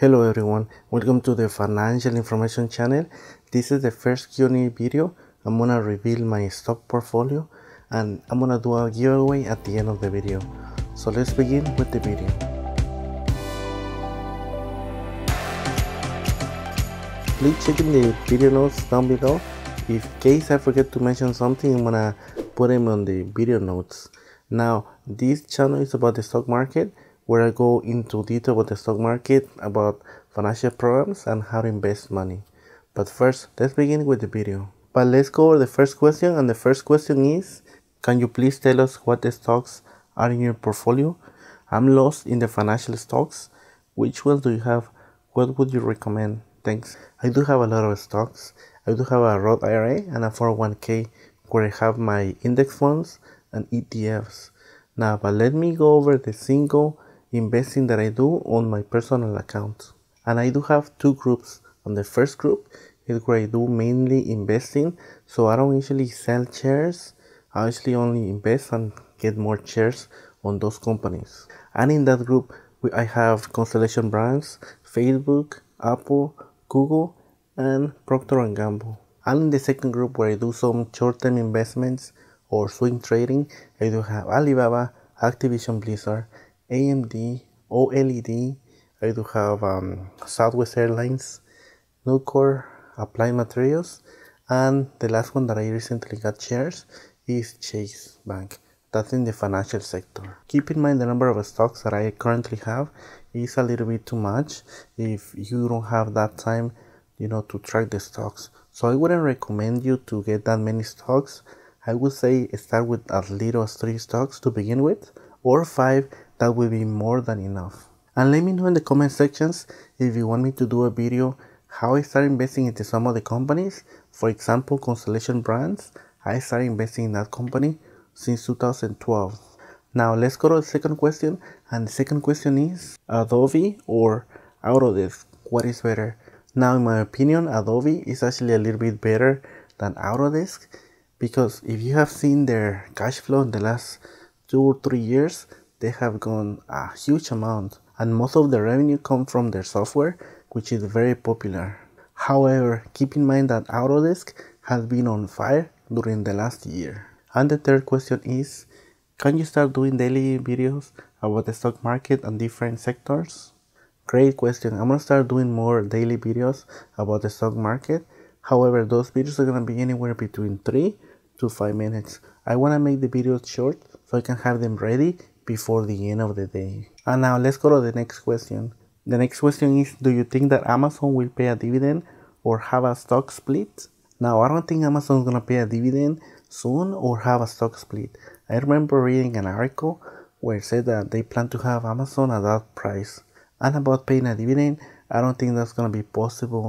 Hello everyone, welcome to the financial information channel. This is the first Q&A video. I'm gonna reveal my stock portfolio and I'm gonna do a giveaway at the end of the video. So let's begin with the video. Please check in the video notes down below. If case I forget to mention something, I'm gonna put them on the video notes. Now, this channel is about the stock market where I go into detail about the stock market, about financial programs, and how to invest money. But first, let's begin with the video. But let's go over the first question, and the first question is, can you please tell us what the stocks are in your portfolio? I'm lost in the financial stocks. Which ones do you have? What would you recommend? Thanks. I do have a lot of stocks. I do have a Roth IRA and a 401k where I have my index funds and ETFs. Now, but let me go over the single investing that I do on my personal account. And I do have two groups. On the first group is where I do mainly investing. So I don't usually sell shares. I actually only invest and get more shares on those companies. And in that group, we, I have Constellation Brands, Facebook, Apple, Google, and Procter & Gamble. And in the second group where I do some short-term investments or swing trading, I do have Alibaba, Activision Blizzard, AMD, OLED. I do have um, Southwest Airlines, Nucor, Applied Materials, and the last one that I recently got shares is Chase Bank. That's in the financial sector. Keep in mind the number of stocks that I currently have is a little bit too much if you don't have that time, you know, to track the stocks. So I wouldn't recommend you to get that many stocks. I would say start with as little as three stocks to begin with, or five that will be more than enough. And let me know in the comment sections if you want me to do a video how I started investing into some of the companies. For example, Constellation Brands, I started investing in that company since 2012. Now let's go to the second question and the second question is Adobe or Autodesk, what is better? Now in my opinion, Adobe is actually a little bit better than Autodesk because if you have seen their cash flow in the last two or three years, they have grown a huge amount and most of the revenue comes from their software, which is very popular. However, keep in mind that Autodesk has been on fire during the last year. And the third question is, can you start doing daily videos about the stock market and different sectors? Great question. I'm gonna start doing more daily videos about the stock market. However, those videos are gonna be anywhere between 3 to 5 minutes. I wanna make the videos short so I can have them ready before the end of the day. And now let's go to the next question. The next question is Do you think that Amazon will pay a dividend or have a stock split? Now, I don't think Amazon's gonna pay a dividend soon or have a stock split. I remember reading an article where it said that they plan to have Amazon at that price. And about paying a dividend, I don't think that's gonna be possible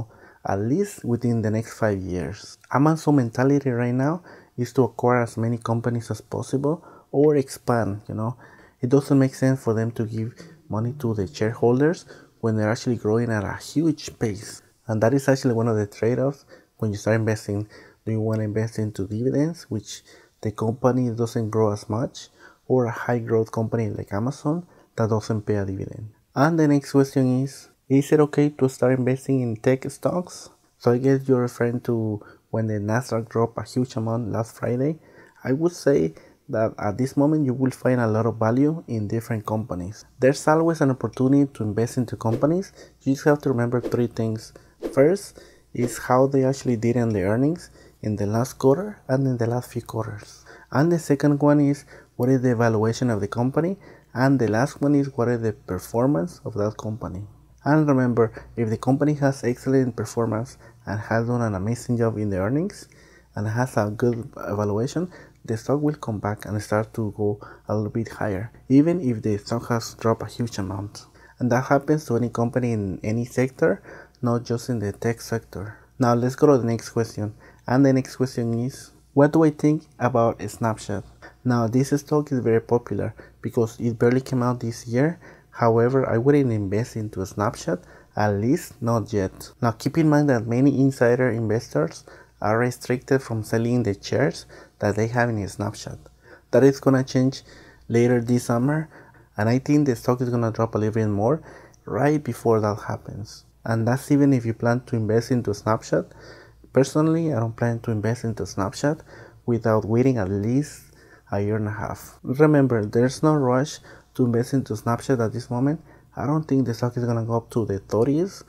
at least within the next five years. Amazon mentality right now is to acquire as many companies as possible or expand, you know, it doesn't make sense for them to give money to the shareholders when they're actually growing at a huge pace. And that is actually one of the trade offs when you start investing. Do you want to invest into dividends, which the company doesn't grow as much, or a high growth company like Amazon that doesn't pay a dividend? And the next question is Is it okay to start investing in tech stocks? So I guess you're referring to when the Nasdaq dropped a huge amount last Friday. I would say that at this moment you will find a lot of value in different companies. There's always an opportunity to invest into companies. You just have to remember three things. First is how they actually did in the earnings in the last quarter and in the last few quarters. And the second one is what is the valuation of the company and the last one is what is the performance of that company. And remember, if the company has excellent performance and has done an amazing job in the earnings and has a good evaluation, the stock will come back and start to go a little bit higher, even if the stock has dropped a huge amount. And that happens to any company in any sector, not just in the tech sector. Now let's go to the next question. And the next question is, what do I think about Snapchat? Now this stock is very popular because it barely came out this year. However, I wouldn't invest into Snapchat, at least not yet. Now keep in mind that many insider investors are restricted from selling the shares that they have in Snapchat. That is gonna change later this summer, and I think the stock is gonna drop a little bit more right before that happens. And that's even if you plan to invest into Snapchat. Personally, I don't plan to invest into Snapchat without waiting at least a year and a half. Remember, there's no rush to invest into Snapchat at this moment. I don't think the stock is gonna go up to the 30s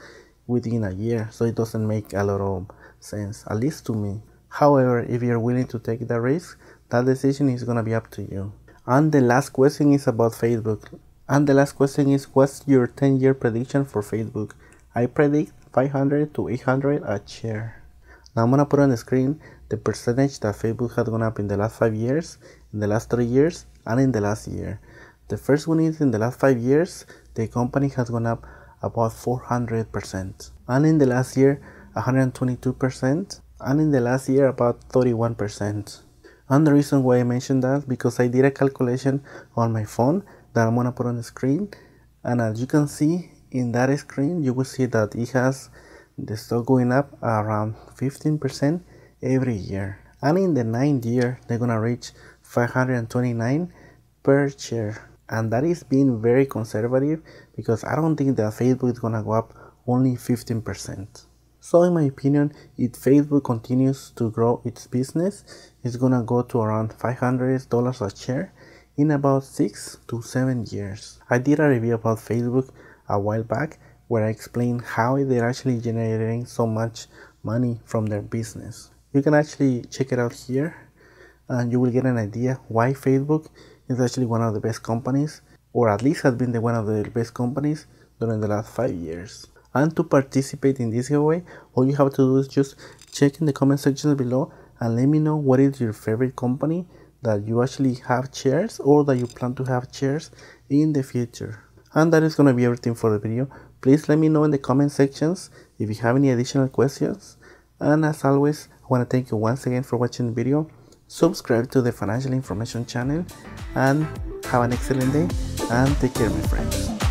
within a year, so it doesn't make a lot of sense, at least to me. However, if you're willing to take the risk, that decision is going to be up to you. And the last question is about Facebook. And the last question is what's your 10 year prediction for Facebook? I predict 500 to 800 a share. Now I'm going to put on the screen the percentage that Facebook has gone up in the last 5 years, in the last 3 years, and in the last year. The first one is in the last 5 years, the company has gone up about 400%. And in the last year, 122% and in the last year about 31%. And the reason why I mentioned that because I did a calculation on my phone that I'm gonna put on the screen and as you can see in that screen you will see that it has the stock going up around 15% every year and in the ninth year they're gonna reach 529 per share and that is being very conservative because I don't think that Facebook is gonna go up only 15%. So in my opinion, if Facebook continues to grow its business, it's gonna go to around $500 a share in about 6 to 7 years. I did a review about Facebook a while back where I explained how they're actually generating so much money from their business. You can actually check it out here and you will get an idea why Facebook is actually one of the best companies or at least has been the one of the best companies during the last 5 years and to participate in this giveaway all you have to do is just check in the comment section below and let me know what is your favorite company that you actually have chairs or that you plan to have chairs in the future and that is going to be everything for the video please let me know in the comment sections if you have any additional questions and as always i want to thank you once again for watching the video subscribe to the financial information channel and have an excellent day and take care my friends